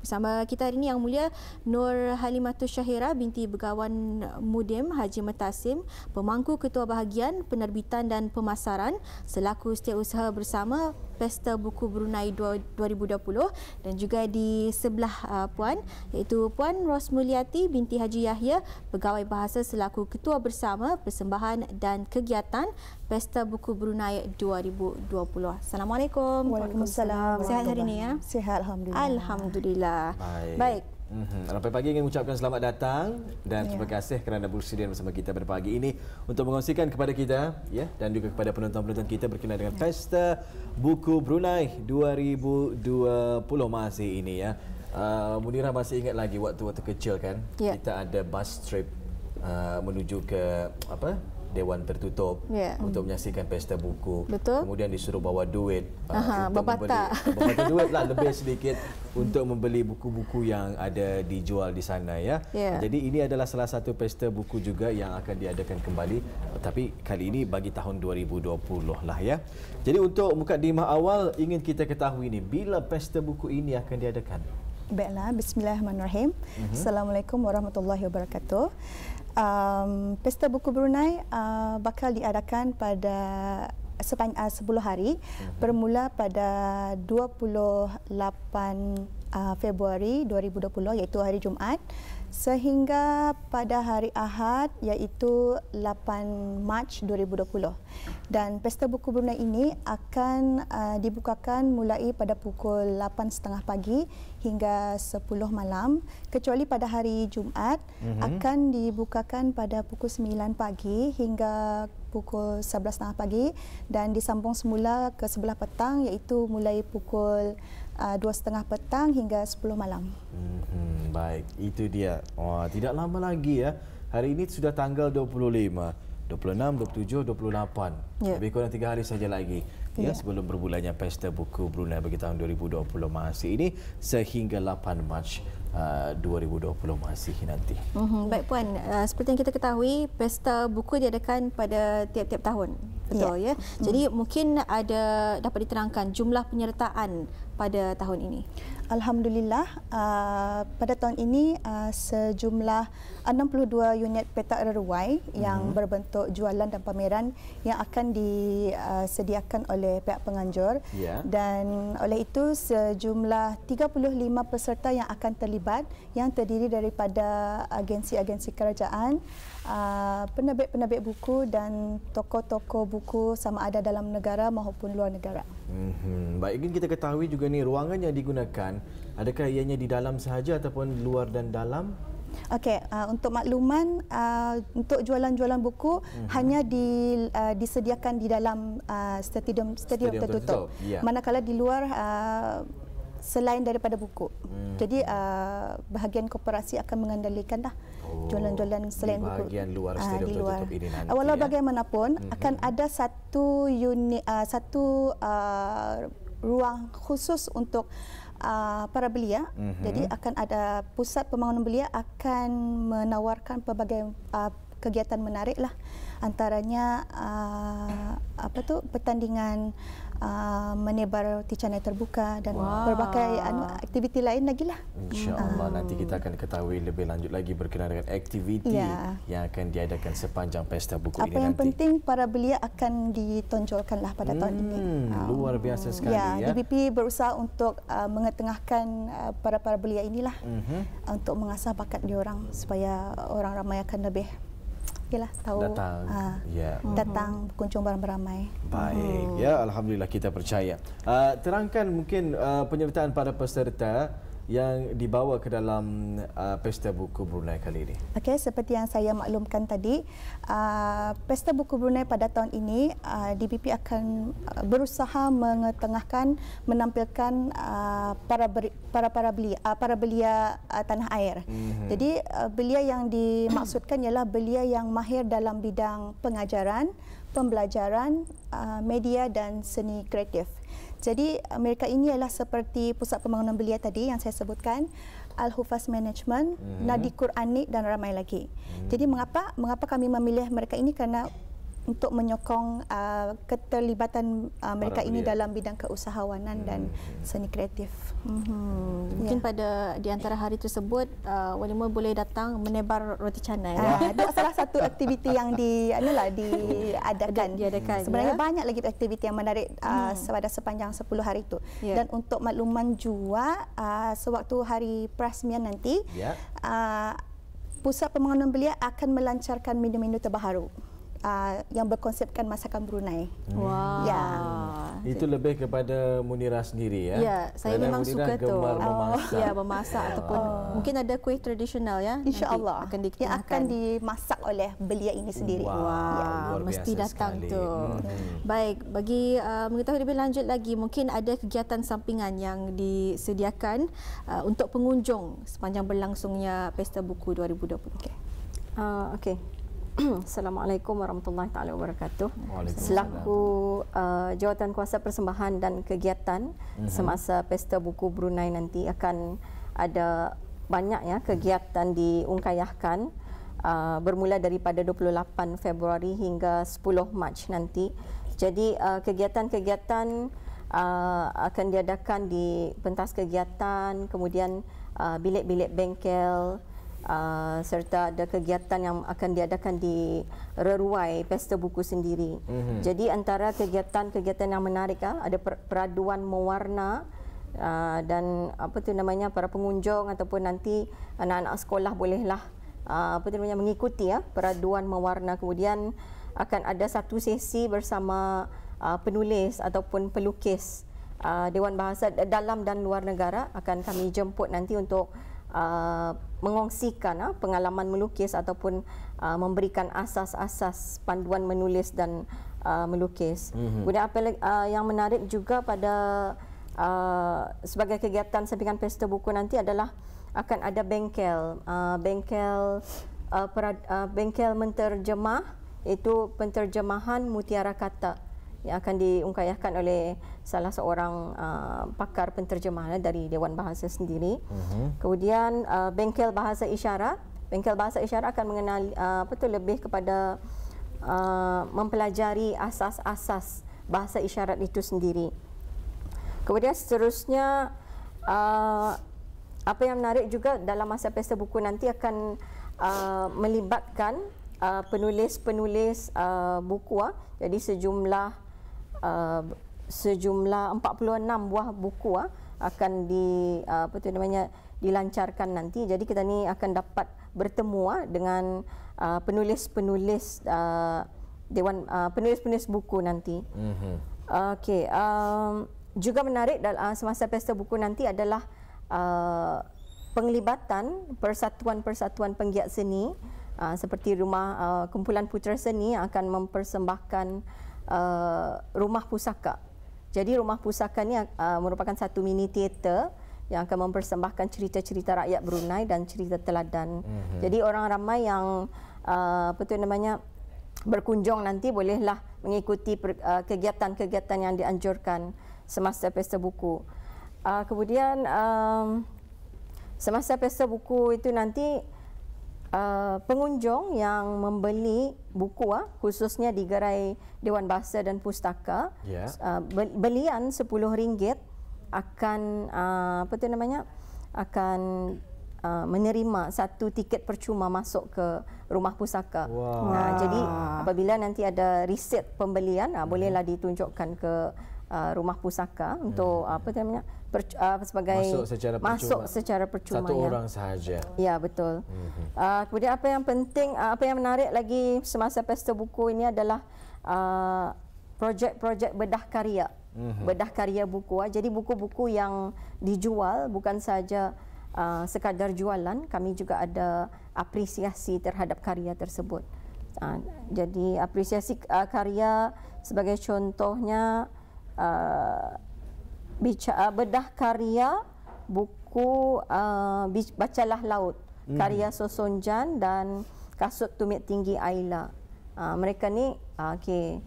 Bersama kita hari ini yang mulia Nur Halimatu Syahira binti Begawan Mudim Haji Metasim, pemangku ketua bahagian penerbitan dan pemasaran selaku setiausaha bersama Pesta Buku Brunei 2020 dan juga di sebelah uh, puan iaitu puan Rosmuliati binti Haji Yahya pegawai bahasa selaku ketua bersama persembahan dan kegiatan Pesta Buku Brunei 2020. Assalamualaikum. Waalaikumsalam. Sehat hari ini ya? Sehat. alhamdulillah. Alhamdulillah. Baik. Baik. Mm-hmm. Ramai pagi ingin mengucapkan selamat datang dan yeah. terima ya. kasih kerana bersedia bersama kita pada pagi ini untuk mengongsikan kepada kita ya dan juga kepada penonton-penonton kita berkenaan dengan yeah. pesta buku Brunei 2020 masih ini ya. Uh, Munira masih ingat lagi waktu-waktu kecil kan yeah. kita ada bus trip uh, menuju ke apa? dewan tertutup yeah. untuk menyaksikan pesta buku. Betul. Kemudian disuruh bawa duit ah, Aha, untuk berbata. membeli. Berbata duit lah lebih sedikit untuk membeli buku-buku yang ada dijual di sana ya. Yeah. Jadi ini adalah salah satu pesta buku juga yang akan diadakan kembali tapi kali ini bagi tahun 2020 lah ya. Jadi untuk muka di mah awal ingin kita ketahui ini bila pesta buku ini akan diadakan. Baiklah, bismillahirrahmanirrahim. Mm-hmm. Assalamualaikum warahmatullahi wabarakatuh um, Pesta Buku Brunei uh, bakal diadakan pada sepanjang uh, hari mm-hmm. bermula pada 28 uh, Februari 2020 iaitu hari Jumaat sehingga pada hari Ahad iaitu 8 Mac 2020. Dan Pesta Buku Brunei ini akan uh, dibukakan mulai pada pukul 8.30 pagi hingga 10 malam. Kecuali pada hari Jumaat mm-hmm. akan dibukakan pada pukul 9 pagi hingga pukul 11.30 pagi dan disambung semula ke sebelah petang iaitu mulai pukul Uh, dua setengah petang hingga sepuluh malam. Hmm, baik, itu dia. Wah, tidak lama lagi ya. Hari ini sudah tanggal 25. 26, 27, 28. Ya. Lebih kurang tiga hari saja lagi. Ya, ya. Sebelum berbulannya Pesta Buku Brunei bagi tahun 2020 masih ini sehingga 8 Mac uh, 2020 masih nanti. Uhum. Baik Puan, uh, seperti yang kita ketahui, Pesta Buku diadakan pada tiap-tiap tahun. Betul ya. ya? Mhm. Jadi mungkin ada dapat diterangkan jumlah penyertaan pada tahun ini. Alhamdulillah uh, pada tahun ini uh, sejumlah 62 unit petak reruai yang hmm. berbentuk jualan dan pameran yang akan disediakan uh, oleh pihak penganjur yeah. dan oleh itu sejumlah 35 peserta yang akan terlibat yang terdiri daripada agensi-agensi kerajaan Uh, penerbit-penerbit buku dan toko-toko buku sama ada dalam negara maupun luar negara. Mm-hmm. Baik, ingin kita ketahui juga ni ruangan yang digunakan, adakah ianya di dalam sahaja ataupun luar dan dalam? Okey, uh, untuk makluman uh, untuk jualan-jualan buku mm-hmm. hanya di, uh, disediakan di dalam uh, stadium stadium tertutup. Yeah. Manakala di luar uh, selain daripada buku. Hmm. Jadi uh, bahagian koperasi akan mengendalikan dah oh, jualan-jualan oh, selain buku. Bahagian luar uh, di luar. ini nanti. Walau ya. bagaimanapun hmm. akan hmm. ada satu unit uh, satu uh, ruang khusus untuk uh, para belia. Hmm. Jadi akan ada pusat pembangunan belia akan menawarkan pelbagai uh, kegiatan menarik lah antaranya uh, apa tu pertandingan uh, menebar ticana terbuka dan wow. berbagai uh, aktiviti lain lagi lah. Insyaallah hmm. nanti kita akan ketahui lebih lanjut lagi berkenaan dengan aktiviti ya. yang akan diadakan sepanjang pesta buku apa ini nanti. Apa yang penting para belia akan ditonjolkan lah pada hmm, tahun ini. Hmm, ah. Luar biasa ya, sekali ya. Ya, DBP berusaha untuk uh, mengetengahkan uh, para para belia inilah uh-huh. untuk mengasah bakat diorang supaya orang ramai akan lebih yalah tahu datang uh, ya. Hmm. datang berkunjung beramai-ramai. Baik. Hmm. Ya, alhamdulillah kita percaya. Uh, terangkan mungkin uh, penyertaan para peserta yang dibawa ke dalam uh, Pesta Buku Brunei kali ini? Okay, seperti yang saya maklumkan tadi, uh, Pesta Buku Brunei pada tahun ini, uh, DPP akan uh, berusaha mengetengahkan, menampilkan uh, para beri, para para belia, uh, para belia uh, tanah air. Mm-hmm. Jadi, uh, belia yang dimaksudkan ialah belia yang mahir dalam bidang pengajaran, pembelajaran, uh, media dan seni kreatif. Jadi mereka ini adalah seperti pusat pembangunan belia tadi yang saya sebutkan Al Hufaz Management, hmm. Nadi Quranik dan ramai lagi. Hmm. Jadi mengapa mengapa kami memilih mereka ini kerana untuk menyokong uh, keterlibatan uh, mereka ini dalam bidang keusahawanan hmm. dan seni kreatif. Hmm. Ya. Mungkin ya. pada di antara hari tersebut, uh, Walimu boleh datang menebar roti canai. Itu uh, ah, salah satu aktiviti yang di, anulah, diadakan. Di, diadakan. Sebenarnya ya? banyak lagi aktiviti yang menarik uh, hmm. sepanjang 10 hari itu. Ya. Dan untuk makluman jua, uh, sewaktu hari perasmian nanti, ya. uh, Pusat Pembangunan Belia akan melancarkan menu-menu terbaru uh, yang berkonsepkan masakan Brunei. Hmm. Ya. Itu lebih kepada Munira sendiri ya. Ya, saya Kerana memang Munira suka tu. gemar memasak. Ya, memasak ataupun oh. mungkin ada kuih tradisional ya. Insya-Allah akan dikemakan. akan dimasak oleh belia ini sendiri. Wah, ya. mesti datang sekali. tu. Hmm. Baik, bagi uh, mengetahui lebih lanjut lagi mungkin ada kegiatan sampingan yang disediakan uh, untuk pengunjung sepanjang berlangsungnya Pesta Buku 2020. Okey. Uh, okay. Assalamualaikum warahmatullahi taala wabarakatuh. Selaku uh, jawatan kuasa persembahan dan kegiatan mm-hmm. semasa pesta buku Brunei nanti akan ada banyak ya kegiatan diungkayahkan uh, bermula daripada 28 Februari hingga 10 Mac nanti. Jadi uh, kegiatan-kegiatan uh, akan diadakan di pentas kegiatan kemudian uh, bilik-bilik bengkel Uh, serta ada kegiatan yang akan diadakan di Reruai Pesta Buku sendiri. Mm-hmm. Jadi antara kegiatan-kegiatan yang menarik ah, ada peraduan mewarna uh, dan apa tu namanya para pengunjung ataupun nanti anak-anak sekolah bolehlah uh, apa tu namanya mengikuti ya peraduan mewarna kemudian akan ada satu sesi bersama uh, penulis ataupun pelukis uh, Dewan Bahasa dalam dan luar negara akan kami jemput nanti untuk uh, mengongsikan uh, pengalaman melukis ataupun uh, memberikan asas-asas panduan menulis dan uh, melukis. Mm-hmm. Kemudian apa uh, yang menarik juga pada uh, sebagai kegiatan sampingan pesta buku nanti adalah akan ada bengkel, uh, bengkel uh, uh, bengkel menterjemah itu penterjemahan mutiara kata yang akan diungkayahkan oleh salah seorang uh, pakar penterjemahan eh, dari Dewan Bahasa sendiri. Mm-hmm. Kemudian uh, bengkel bahasa isyarat, bengkel bahasa isyarat akan mengenal uh, apa tu lebih kepada uh, mempelajari asas-asas bahasa isyarat itu sendiri. Kemudian seterusnya uh, apa yang menarik juga dalam masa pesta buku nanti akan uh, melibatkan uh, penulis-penulis uh, buku uh, jadi sejumlah Uh, sejumlah 46 buah buku uh, akan di uh, apa tu namanya dilancarkan nanti. Jadi kita ni akan dapat bertemu ah, uh, dengan penulis-penulis uh, dewan uh, penulis-penulis buku nanti. Mhm. Okey, um, juga menarik dalam uh, semasa pesta buku nanti adalah uh, penglibatan persatuan-persatuan penggiat seni uh, seperti rumah uh, kumpulan putra seni akan mempersembahkan Uh, rumah pusaka. Jadi rumah pusaka ini uh, merupakan satu mini teater yang akan mempersembahkan cerita-cerita rakyat Brunei dan cerita teladan. Mm-hmm. Jadi orang ramai yang uh, namanya berkunjung nanti bolehlah mengikuti per, uh, kegiatan-kegiatan yang dianjurkan semasa pesta buku. Uh, kemudian um, semasa pesta buku itu nanti Uh, pengunjung yang membeli buku uh, khususnya di gerai Dewan Bahasa dan Pustaka yeah. uh, belian RM10 akan uh, apa tu namanya akan uh, menerima satu tiket percuma masuk ke rumah pusaka. Wow. Nah, jadi apabila nanti ada riset pembelian, uh, bolehlah ditunjukkan ke Uh, rumah pusaka hmm. untuk hmm. apa namanya per, uh, sebagai masuk secara, masuk secara percuma satu ya. orang sahaja. Ya betul. Hmm. Uh, kemudian apa yang penting uh, apa yang menarik lagi semasa pesta buku ini adalah uh, projek-projek uh, bedah karya. Hmm. Bedah karya buku. Uh. Jadi buku-buku yang dijual bukan saja Uh, sekadar jualan kami juga ada apresiasi terhadap karya tersebut. Uh, jadi apresiasi uh, karya sebagai contohnya uh, bicara uh, bedah karya buku uh, bacalah laut hmm. karya Sosonjan dan kasut tumit tinggi Aila. Uh, mereka ni uh, okey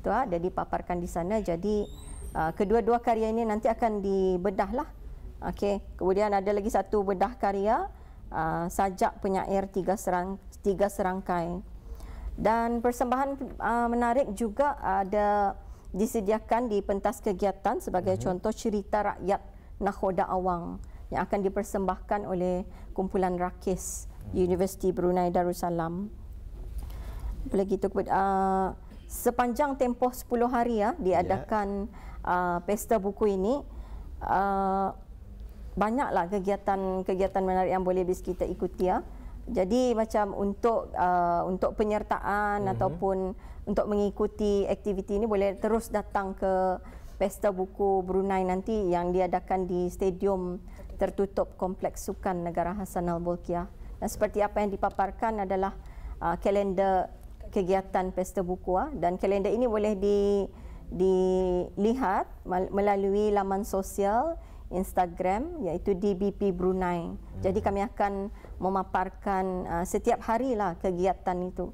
tu ada ah, dipaparkan di sana jadi uh, kedua-dua karya ini nanti akan dibedahlah. Okey, kemudian ada lagi satu bedah karya Uh, sajak penyair tiga serang tiga serangkai dan persembahan uh, menarik juga ada disediakan di pentas kegiatan sebagai mm-hmm. contoh cerita rakyat Nahoda Awang yang akan dipersembahkan oleh kumpulan Rakis mm-hmm. Universiti Brunei Darussalam. Lagi itu uh, ah, sepanjang tempoh 10 hari ah, ya diadakan yeah. uh, pesta buku ini uh, banyaklah kegiatan-kegiatan menarik yang boleh bis kita ikuti ya. Jadi macam untuk uh, untuk penyertaan mm-hmm. ataupun untuk mengikuti aktiviti ini boleh terus datang ke Pesta Buku Brunei nanti yang diadakan di Stadium Tertutup Kompleks Sukan Negara Hassan Al-Bolkiah. Dan seperti apa yang dipaparkan adalah uh, kalender kegiatan Pesta Buku. Uh, dan kalender ini boleh di, dilihat melalui laman sosial Instagram iaitu DBP Brunei. Jadi kami akan memaparkan uh, setiap harilah kegiatan itu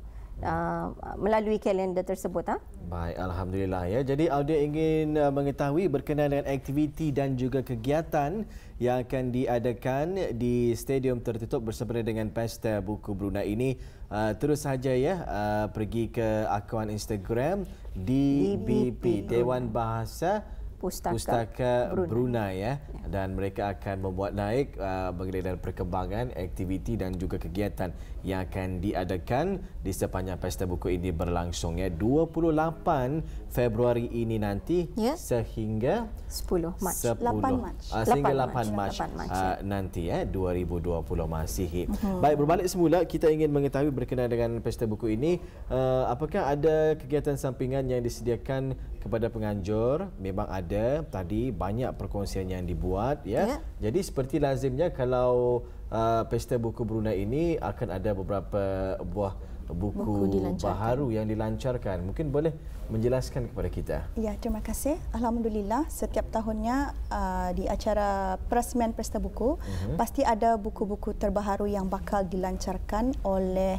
uh, melalui kalender tersebut. Ha? Baik, Alhamdulillah. ya. Jadi Audio ingin uh, mengetahui berkenaan dengan aktiviti dan juga kegiatan yang akan diadakan di stadium tertutup bersama dengan Pesta Buku Bruna ini. Uh, terus saja ya, uh, pergi ke akuan Instagram DBP. Dewan Bahasa Pustaka, Pustaka Brunei. Brunei ya. ya dan mereka akan membuat naik penggeledahan uh, perkembangan aktiviti dan juga kegiatan yang akan diadakan di sepanjang pesta buku ini berlangsung ya 28 Februari ini nanti ya? sehingga 10 Mac 10, 8 Mac uh, sehingga 8, 8 Mac, Mac uh, nanti ya 2020 Masihi. Hmm. Baik berbalik semula kita ingin mengetahui berkenaan dengan pesta buku ini uh, apakah ada kegiatan sampingan yang disediakan kepada penganjur memang ada tadi banyak perkongsian yang dibuat ya. Yeah. Jadi seperti lazimnya kalau uh, pesta buku Brunei ini akan ada beberapa buah buku, buku baharu yang dilancarkan. Mungkin boleh menjelaskan kepada kita. Ya, terima kasih. Alhamdulillah setiap tahunnya uh, di acara peresmian pesta buku uh-huh. pasti ada buku-buku terbaharu yang bakal dilancarkan oleh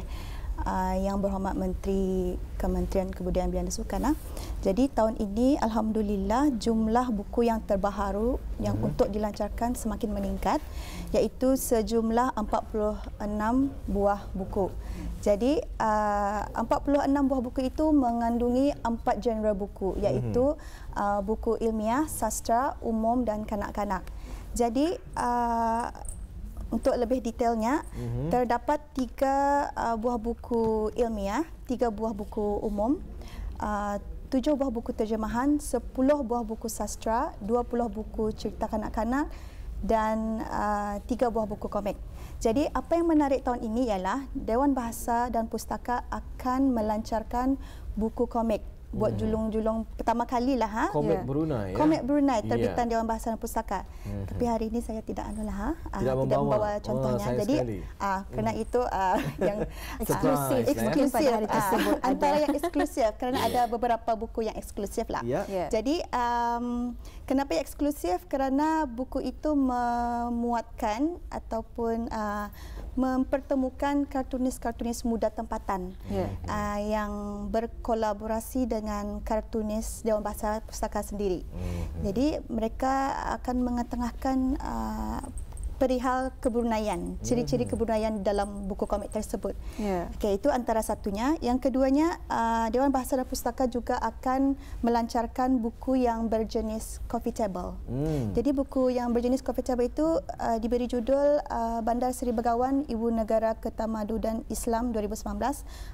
Uh, yang Berhormat Menteri Kementerian Kebudayaan Bilan dan Sukan. Ha. Jadi tahun ini Alhamdulillah jumlah buku yang terbaharu yang hmm. untuk dilancarkan semakin meningkat iaitu sejumlah 46 buah buku. Jadi uh, 46 buah buku itu mengandungi empat genre buku iaitu mhm. uh, buku ilmiah, sastra, umum dan kanak-kanak. Jadi uh, untuk lebih detailnya mm-hmm. terdapat tiga uh, buah buku ilmiah, tiga buah buku umum, uh, tujuh buah buku terjemahan, sepuluh buah buku sastra, dua puluh buku cerita kanak-kanak dan uh, tiga buah buku komik. Jadi apa yang menarik tahun ini ialah Dewan Bahasa dan Pustaka akan melancarkan buku komik buat hmm. julung-julung hmm. pertama kali lah ha komik yeah. Brunei ya komik Brunei ya. terbitan yeah. Dewan Bahasa dan Pustaka hmm. tapi hari ini saya tidak anulah ha ah, tidak, uh, membawa. membawa contohnya oh, jadi ah uh, kerana hmm. itu uh, yang eksklusif eh? eksklusif uh, antara yang eksklusif kerana yeah. ada beberapa buku yang eksklusif lah yeah. Yeah. jadi um, kenapa eksklusif kerana buku itu memuatkan ataupun uh, mempertemukan kartunis-kartunis muda tempatan yeah. Ya. uh, yang berkolaborasi dengan kartunis Dewan Bahasa Pustaka sendiri. Mm-hmm. Jadi mereka akan mengetengahkan uh, perihal kebunayan, ciri-ciri hmm. kebunayan dalam buku komik tersebut. Yeah. Okay, itu antara satunya. Yang keduanya, uh, Dewan Bahasa dan Pustaka juga akan melancarkan buku yang berjenis coffee table. Mm. Jadi buku yang berjenis coffee table itu uh, diberi judul uh, Bandar Seri Begawan, Ibu Negara Ketamadu dan Islam 2019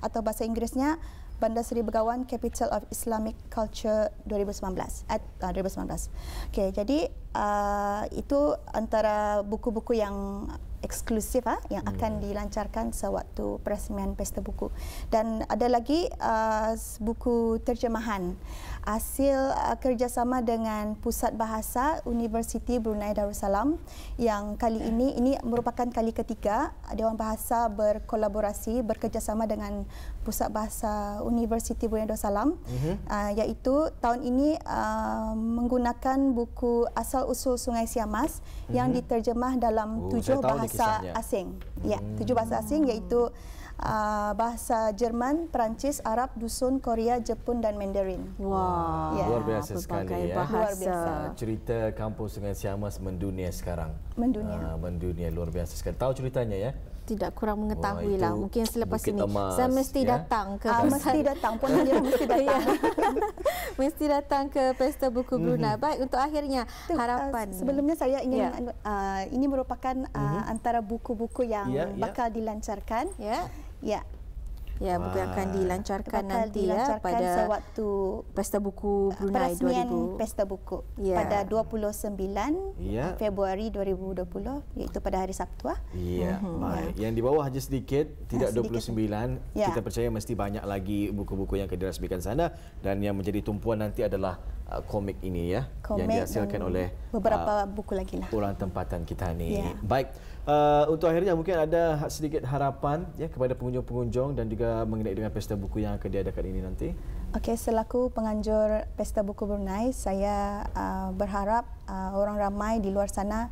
atau bahasa Inggerisnya Bandar Seri Begawan Capital of Islamic Culture 2019. At, uh, ah, 2019. Okay, jadi uh, itu antara buku-buku yang eksklusif ah yang akan hmm. dilancarkan sewaktu peresmian pesta buku dan ada lagi uh, buku terjemahan hasil uh, kerjasama dengan Pusat Bahasa Universiti Brunei Darussalam yang kali ini ini merupakan kali ketiga Dewan Bahasa berkolaborasi bekerjasama dengan Pusat Bahasa Universiti Brunei Darussalam mm-hmm. uh, iaitu tahun ini uh, menggunakan buku Asal Usul Sungai Siamas mm-hmm. yang mhm. diterjemah dalam oh, tujuh bahasa asing. Ya, hmm. tujuh bahasa asing iaitu Ah, bahasa Jerman, Perancis, Arab, Dusun, Korea, Jepun dan Mandarin. wow. yeah. Ya. Ya. luar biasa Apa ah, sekali ya. Luar biasa. Cerita Kampung Sungai Siamas mendunia sekarang. Mendunia. Uh, mendunia luar biasa sekali. Tahu ceritanya ya? tidak kurang mengetahui lah mungkin selepas ini saya mesti ya? datang ke ah, mesti datang pun dia mesti ya. datang mesti datang ke pesta buku Bruna mm-hmm. baik untuk akhirnya Tuh, harapan uh, sebelumnya saya ingin yeah. Ya. uh, ini merupakan uh, mm-hmm. antara buku-buku yang yeah, ya. bakal dilancarkan ya yeah. ya yeah. Ya, Wah. buku yang akan dilancarkan Bakal nanti ya dilancarkan ya pada sewaktu Pesta Buku Brunei Perasmian Pesta Buku ya. pada 29 ya. Februari 2020 iaitu pada hari Sabtu ah. Ya. Mm-hmm. Baik. Ya. Yang di bawah hanya sedikit, tidak sedikit. 29. Ya. Kita percaya mesti banyak lagi buku-buku yang akan dirasmikan sana dan yang menjadi tumpuan nanti adalah uh, komik ini ya komik yang dihasilkan oleh beberapa uh, buku lagi lah orang tempatan kita ni yeah. baik uh, untuk akhirnya mungkin ada sedikit harapan ya kepada pengunjung-pengunjung dan juga mengenai dengan pesta buku yang akan diadakan ini nanti. Okey, selaku penganjur pesta buku Brunei, saya uh, berharap uh, orang ramai di luar sana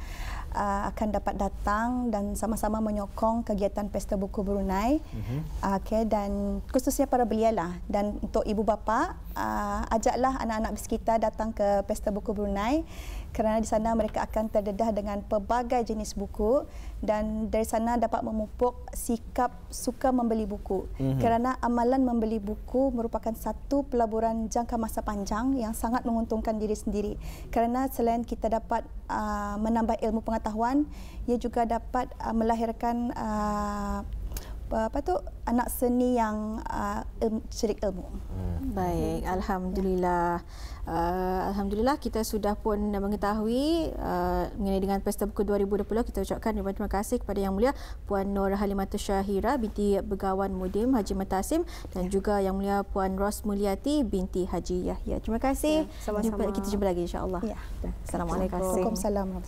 uh, akan dapat datang dan sama-sama menyokong kegiatan pesta buku Brunei. Uh-huh. Okey, dan khususnya para belia lah dan untuk ibu bapa uh, ajaklah anak-anak di sekitar datang ke pesta buku Brunei kerana di sana mereka akan terdedah dengan pelbagai jenis buku dan dari sana dapat memupuk sikap suka membeli buku mm-hmm. kerana amalan membeli buku merupakan satu pelaburan jangka masa panjang yang sangat menguntungkan diri sendiri kerana selain kita dapat uh, menambah ilmu pengetahuan ia juga dapat uh, melahirkan uh, Eh, apa tu anak seni yang uh, eh, ilmu, cerik ilmu. Hmm. Baik, hmm. alhamdulillah. Uh, alhamdulillah kita sudah pun mengetahui uh, mengenai dengan Pesta Buku 2020 kita ucapkan ribuan terima kasih kepada Yang Mulia Puan Nur Halimatu Syahira binti Begawan Mudim Haji Matasim dan ya. juga Yang Mulia Puan Ros Mulyati binti Haji Yahya. Terima kasih. Ya. Sama-sama. Jumpa, kita jumpa lagi insya-Allah. Ya. Assalamualaikum. Waalaikumsalam.